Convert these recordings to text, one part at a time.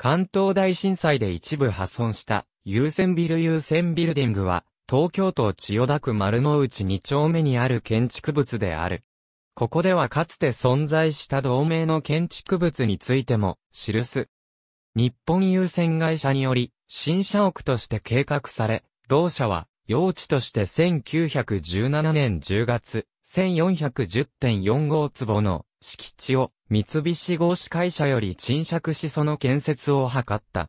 関東大震災で一部破損した優先ビル優先ビルディングは、東京都千代田区丸の内2丁目にある建築物である。ここではかつて存在した同盟の建築物についても記す。日本優先会社により、新社屋として計画され、同社は、用地として1917年10月、1410.45坪の敷地を三菱合資会社より賃借しその建設を図った。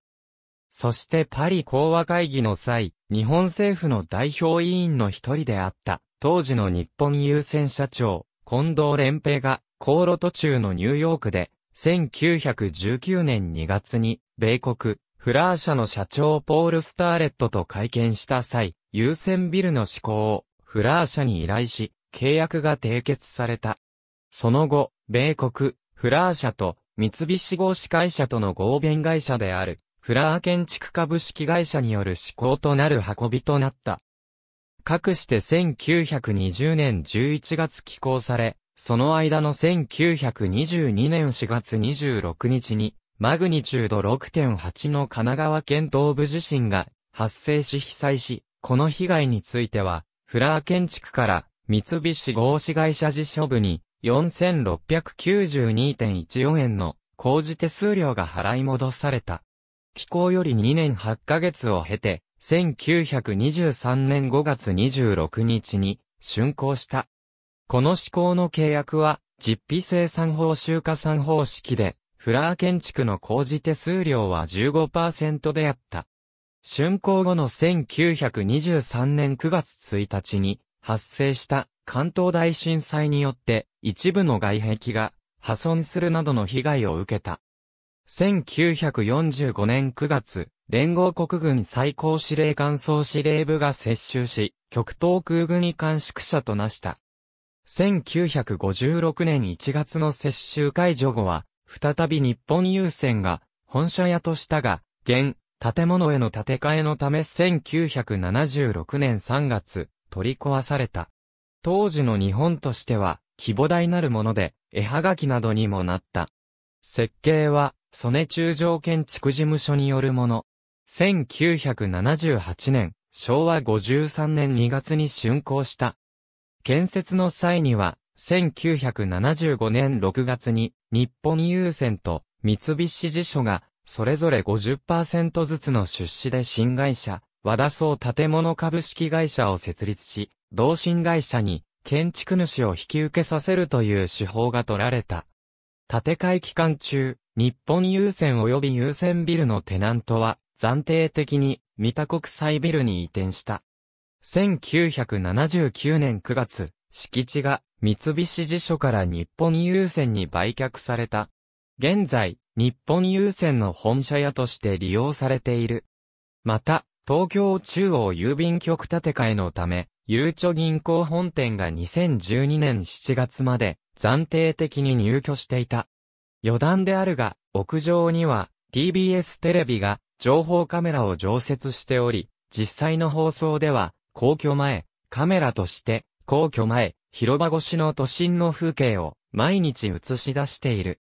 そしてパリ講和会議の際、日本政府の代表委員の一人であった、当時の日本優先社長、近藤連平が、航路途中のニューヨークで、1919年2月に、米国、フラー社の社長ポール・スターレットと会見した際、優先ビルの施行を、フラー社に依頼し、契約が締結された。その後、米国、フラー社と三菱合資会社との合弁会社である、フラー建築株式会社による施行となる運びとなった。かくして1920年11月寄港され、その間の1922年4月26日に、マグニチュード6.8の神奈川県東部地震が発生し被災し、この被害については、フラー建築から三菱合資会社自所部に4692.14円の工事手数料が払い戻された。寄港より2年8ヶ月を経て、1923年5月26日に竣工した。この施行の契約は、実費生産法集荷産方式で、フラー建築の工事手数料は15%であった。竣工後の1923年9月1日に発生した関東大震災によって一部の外壁が破損するなどの被害を受けた。1945年9月、連合国軍最高司令官総司令部が接収し、極東空軍に監縮者となした。1956年1月の接収解除後は、再び日本郵船が本社屋としたが、現、建物への建て替えのため1976年3月、取り壊された。当時の日本としては、規模大なるもので、絵はがきなどにもなった。設計は、曽根中条建築事務所によるもの。1978年、昭和53年2月に竣工した。建設の際には、1975年6月に、日本郵船と三菱地所が、それぞれ50%ずつの出資で新会社、和田総建物株式会社を設立し、同心会社に建築主を引き受けさせるという手法が取られた。建て替え期間中、日本優先及び優先ビルのテナントは暫定的に三田国際ビルに移転した。1979年9月、敷地が三菱地所から日本優先に売却された。現在、日本優先の本社屋として利用されている。また、東京中央郵便局建て替えのため、ゆうちょ銀行本店が2012年7月まで暫定的に入居していた。余談であるが、屋上には TBS テレビが情報カメラを常設しており、実際の放送では、皇居前、カメラとして、皇居前、広場越しの都心の風景を毎日映し出している。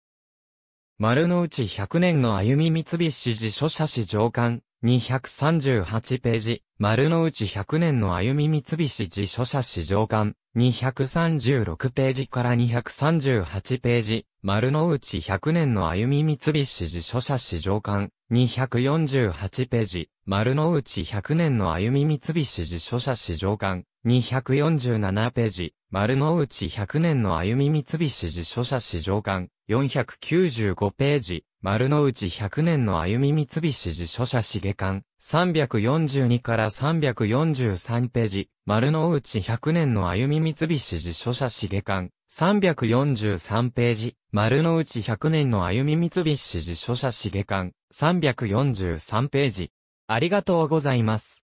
丸の内100年の歩み三菱自書社史上官、238ページ、丸の内100年の歩み三菱自書社史上館、236ページから238ページ、丸の内100年の歩み三菱自書社史上館、248ページ、丸の内100年の歩み三菱自書社史上館、247ページ、丸の内100年の歩み三菱自書社史上館、495ページ、丸の内100年の歩み三菱自書社史下館、342から343ページ、丸の内100年の歩み三菱自書社史下館、343ページ、丸の内100年の歩み三菱自書社史下館、343ページ。ありがとうございます。